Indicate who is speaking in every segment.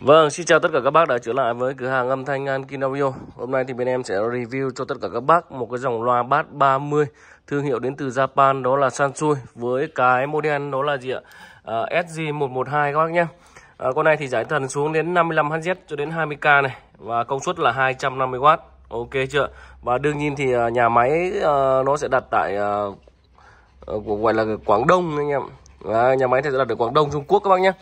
Speaker 1: Vâng, xin chào tất cả các bác đã trở lại với cửa hàng âm thanh Ankin Audio. Hôm nay thì bên em sẽ review cho tất cả các bác một cái dòng loa bass 30 thương hiệu đến từ Japan đó là Sansui với cái model đó là gì ạ? À, SG112 các bác nhé. À, con này thì giải thần xuống đến 55 Hz cho đến 20k này và công suất là 250W. Ok chưa? Và đương nhiên thì à, nhà máy à, nó sẽ đặt tại à, của gọi là Quảng Đông anh em và nhà máy thì đặt ở Quảng Đông Trung Quốc các bác nhé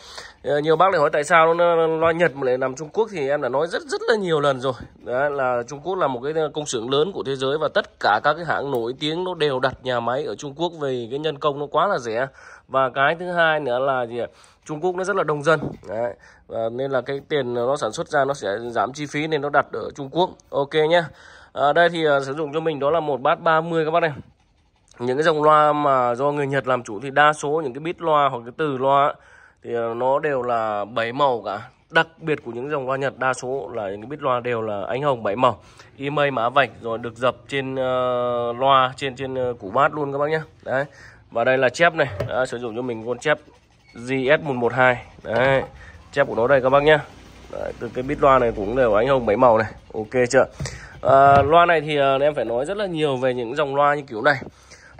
Speaker 1: ờ, nhiều bác lại hỏi tại sao nó loa Nhật mà lại nằm Trung Quốc thì em đã nói rất rất là nhiều lần rồi đó là Trung Quốc là một cái ờ, công xưởng lớn của thế giới và tất cả các cái hãng nổi tiếng nó đều đặt nhà máy ở Trung Quốc vì cái nhân công nó quá là rẻ và cái thứ hai nữa là gì Trung Quốc nó rất là đông dân Đấy. Và nên là cái tiền nó sản xuất ra nó sẽ giảm chi phí nên nó đặt ở Trung Quốc ok nhé à, đây thì ờ, sử dụng cho mình đó là một bát 30 các bác này những cái dòng loa mà do người Nhật làm chủ thì đa số những cái bit loa hoặc cái từ loa thì ờ, nó đều là bảy màu cả đặc biệt của những dòng loa Nhật đa số là những cái bit loa đều là ánh hồng bảy màu y mây má vạch rồi được dập trên uh, loa trên trên uh, củ bát luôn các bác nhé đấy và đây là chép này đã sử dụng cho mình con chép GS112 đấy chép của nó đây các bác nhé đấy, từ cái bit loa này cũng đều ánh hồng bảy màu này ok chưa à, loa này thì uh, em phải nói rất là nhiều về những dòng loa như kiểu này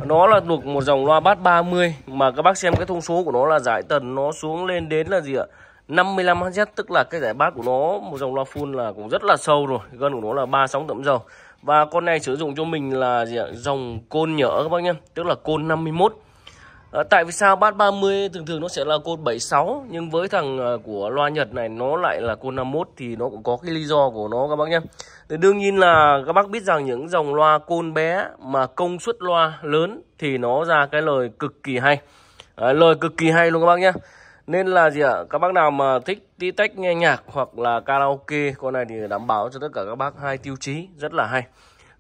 Speaker 1: nó là thuộc một dòng loa bass 30 mà các bác xem cái thông số của nó là giải tần nó xuống lên đến là gì ạ 55 Hz tức là cái giải bát của nó một dòng loa full là cũng rất là sâu rồi gân của nó là ba sóng tậm dầu và con này sử dụng cho mình là gì ạ dòng côn nhỡ các bác nhé tức là côn 51 Ờ, tại vì sao bát 30 thường thường nó sẽ là côn 76 nhưng với thằng ờ, của loa Nhật này nó lại là côn 51 thì nó cũng có cái lý do của nó các bác nhé thì đương nhiên là các bác biết rằng những dòng loa côn bé mà công suất loa lớn thì nó ra cái lời cực kỳ hay à, lời cực kỳ hay luôn các bác nhé nên là gì ạ các bác nào mà thích tí tách nghe nhạc hoặc là karaoke con này thì đảm bảo cho tất cả các bác hai tiêu chí rất là hay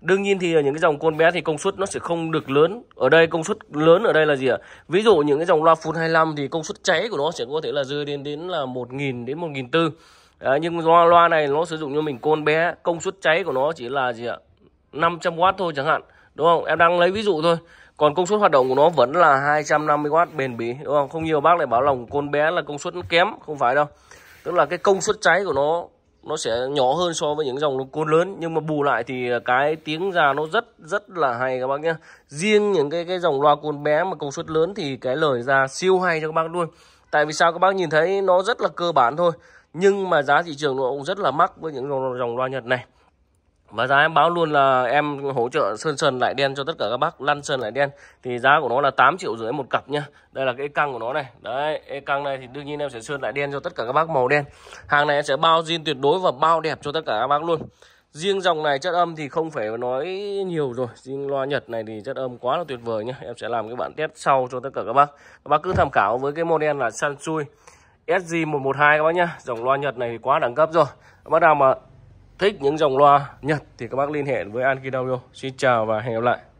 Speaker 1: Đương nhiên thì ở những cái dòng côn bé thì công suất nó sẽ không được lớn. Ở đây công suất lớn ở đây là gì ạ? Ví dụ những cái dòng loa Full 25 thì công suất cháy của nó sẽ có thể là rơi đến đến là 1000 đến 1400. bốn nhưng loa loa này nó sử dụng cho mình côn bé, công suất cháy của nó chỉ là gì ạ? 500W thôi chẳng hạn. Đúng không? Em đang lấy ví dụ thôi. Còn công suất hoạt động của nó vẫn là 250W bền bỉ đúng không? Không nhiều bác lại bảo lòng côn bé là công suất kém, không phải đâu. Tức là cái công suất cháy của nó nó sẽ nhỏ hơn so với những dòng côn lớn nhưng mà bù lại thì cái tiếng ra nó rất rất là hay các bác nhé riêng những cái cái dòng loa côn bé mà công suất lớn thì cái lời ra siêu hay cho các bác luôn tại vì sao các bác nhìn thấy nó rất là cơ bản thôi nhưng mà giá thị trường nó cũng rất là mắc với những dòng, dòng loa nhật này và giá em báo luôn là em hỗ trợ sơn sơn lại đen cho tất cả các bác lăn sơn lại đen thì giá của nó là 8 triệu rưỡi một cặp nhá đây là cái căng của nó này đấy cái căng này thì đương nhiên em sẽ sơn lại đen cho tất cả các bác màu đen hàng này em sẽ bao zin tuyệt đối và bao đẹp cho tất cả các bác luôn riêng dòng này chất âm thì không phải nói nhiều rồi riêng loa nhật này thì chất âm quá là tuyệt vời nhá em sẽ làm cái bản test sau cho tất cả các bác các bác cứ tham khảo với cái model là sansui sg 112 các bác nhá dòng loa nhật này thì quá đẳng cấp rồi các bác nào mà thích những dòng loa Nhật thì các bác liên hệ với An Xin chào và hẹn gặp lại